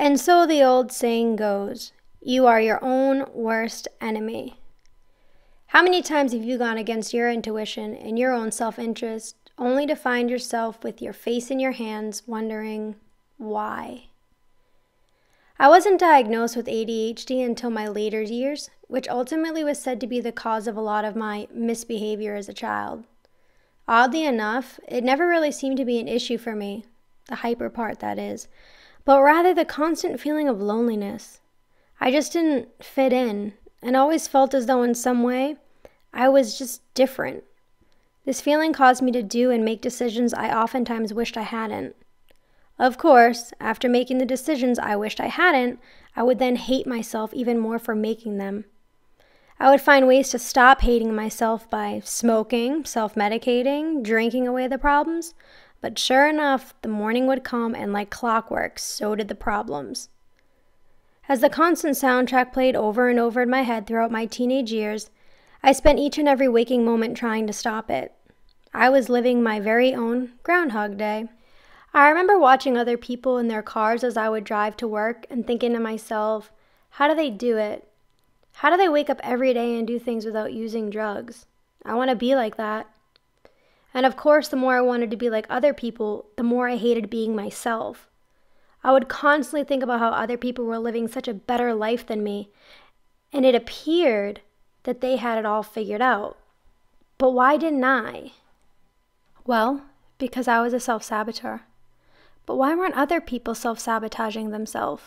And so the old saying goes you are your own worst enemy. How many times have you gone against your intuition and your own self interest only to find yourself with your face in your hands wondering why? I wasn't diagnosed with ADHD until my later years, which ultimately was said to be the cause of a lot of my misbehavior as a child. Oddly enough, it never really seemed to be an issue for me, the hyper part that is, but rather the constant feeling of loneliness. I just didn't fit in and always felt as though, in some way, I was just different. This feeling caused me to do and make decisions I oftentimes wished I hadn't. Of course, after making the decisions I wished I hadn't, I would then hate myself even more for making them. I would find ways to stop hating myself by smoking, self medicating, drinking away the problems, but sure enough, the morning would come, and like clockwork, so did the problems. As the constant soundtrack played over and over in my head throughout my teenage years, I spent each and every waking moment trying to stop it. I was living my very own Groundhog Day. I remember watching other people in their cars as I would drive to work and thinking to myself, how do they do it? How do they wake up every day and do things without using drugs? I want to be like that. And of course, the more I wanted to be like other people, the more I hated being myself. I would constantly think about how other people were living such a better life than me, and it appeared that they had it all figured out. But why didn't I? Well, because I was a self saboteur. But why weren't other people self sabotaging themselves?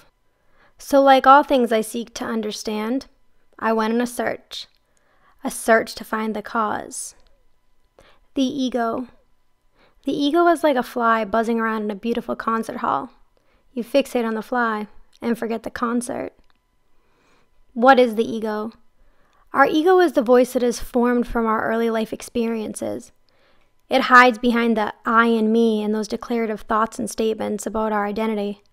So, like all things I seek to understand, I went on a search, a search to find the cause. The ego. The ego is like a fly buzzing around in a beautiful concert hall. You fixate on the fly and forget the concert. What is the ego? Our ego is the voice that is formed from our early life experiences. It hides behind the I and me and those declarative thoughts and statements about our identity.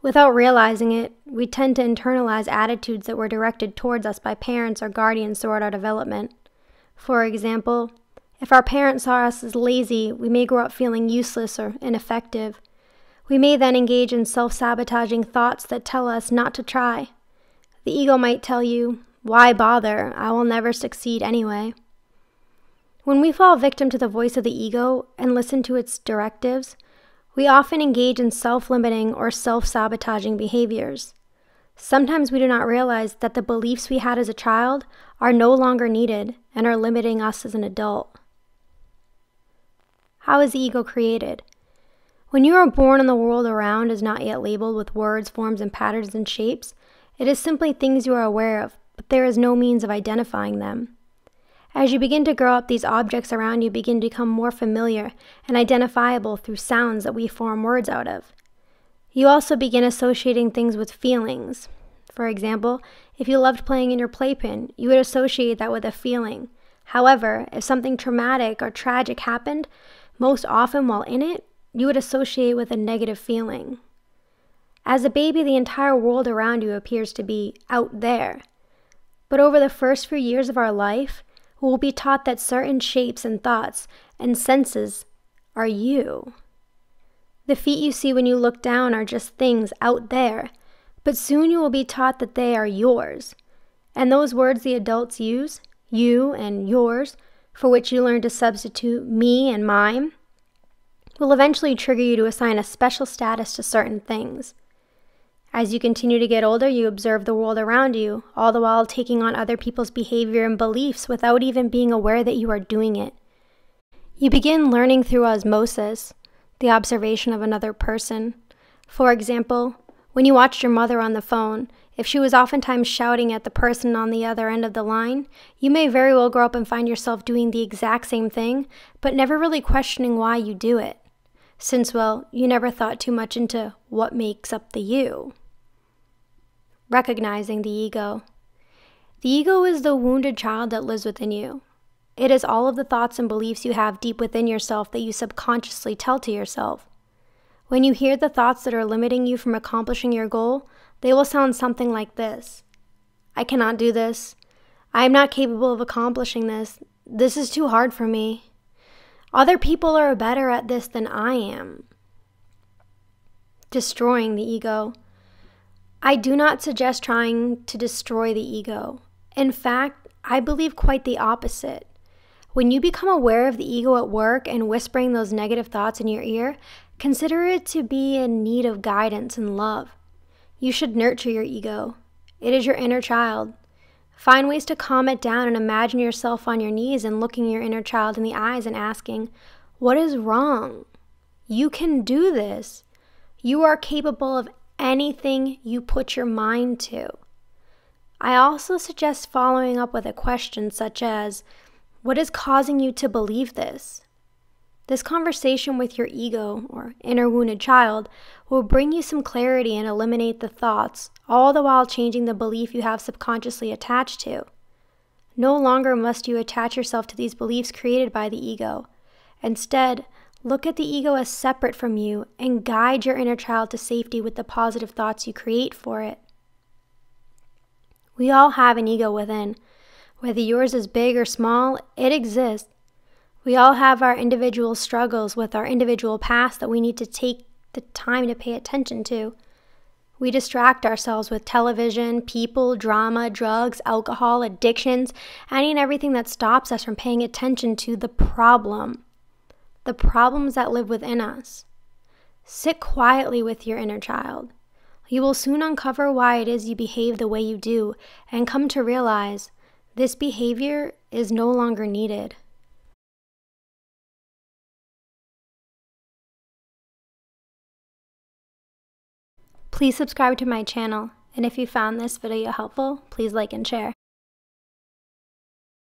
Without realizing it, we tend to internalize attitudes that were directed towards us by parents or guardians throughout our development. For example, if our parents saw us as lazy, we may grow up feeling useless or ineffective. We may then engage in self sabotaging thoughts that tell us not to try. The ego might tell you, Why bother? I will never succeed anyway. When we fall victim to the voice of the ego and listen to its directives, we often engage in self limiting or self sabotaging behaviors. Sometimes we do not realize that the beliefs we had as a child are no longer needed and are limiting us as an adult. How is the ego created? When you are born and the world around is not yet labeled with words, forms, and patterns and shapes, it is simply things you are aware of, but there is no means of identifying them. As you begin to grow up, these objects around you begin to become more familiar and identifiable through sounds that we form words out of. You also begin associating things with feelings. For example, if you loved playing in your playpen, you would associate that with a feeling. However, if something traumatic or tragic happened, most often while in it, you would associate with a negative feeling. As a baby, the entire world around you appears to be out there. But over the first few years of our life, we will be taught that certain shapes and thoughts and senses are you. The feet you see when you look down are just things out there, but soon you will be taught that they are yours. And those words the adults use, you and yours, for which you learn to substitute me and mine, will eventually trigger you to assign a special status to certain things. As you continue to get older, you observe the world around you, all the while taking on other people's behavior and beliefs without even being aware that you are doing it. You begin learning through osmosis, the observation of another person. For example, when you watched your mother on the phone, if she was oftentimes shouting at the person on the other end of the line, you may very well grow up and find yourself doing the exact same thing, but never really questioning why you do it. Since, well, you never thought too much into what makes up the you. Recognizing the ego. The ego is the wounded child that lives within you. It is all of the thoughts and beliefs you have deep within yourself that you subconsciously tell to yourself. When you hear the thoughts that are limiting you from accomplishing your goal, they will sound something like this I cannot do this. I am not capable of accomplishing this. This is too hard for me. Other people are better at this than I am. Destroying the ego. I do not suggest trying to destroy the ego. In fact, I believe quite the opposite. When you become aware of the ego at work and whispering those negative thoughts in your ear, Consider it to be in need of guidance and love. You should nurture your ego. It is your inner child. Find ways to calm it down and imagine yourself on your knees and looking your inner child in the eyes and asking, What is wrong? You can do this. You are capable of anything you put your mind to. I also suggest following up with a question such as, What is causing you to believe this? This conversation with your ego or inner wounded child will bring you some clarity and eliminate the thoughts, all the while changing the belief you have subconsciously attached to. No longer must you attach yourself to these beliefs created by the ego. Instead, look at the ego as separate from you and guide your inner child to safety with the positive thoughts you create for it. We all have an ego within. Whether yours is big or small, it exists we all have our individual struggles with our individual past that we need to take the time to pay attention to. We distract ourselves with television, people, drama, drugs, alcohol, addictions, any and everything that stops us from paying attention to the problem, the problems that live within us. Sit quietly with your inner child. You will soon uncover why it is you behave the way you do and come to realize this behavior is no longer needed. Please subscribe to my channel, and if you found this video helpful, please like and share.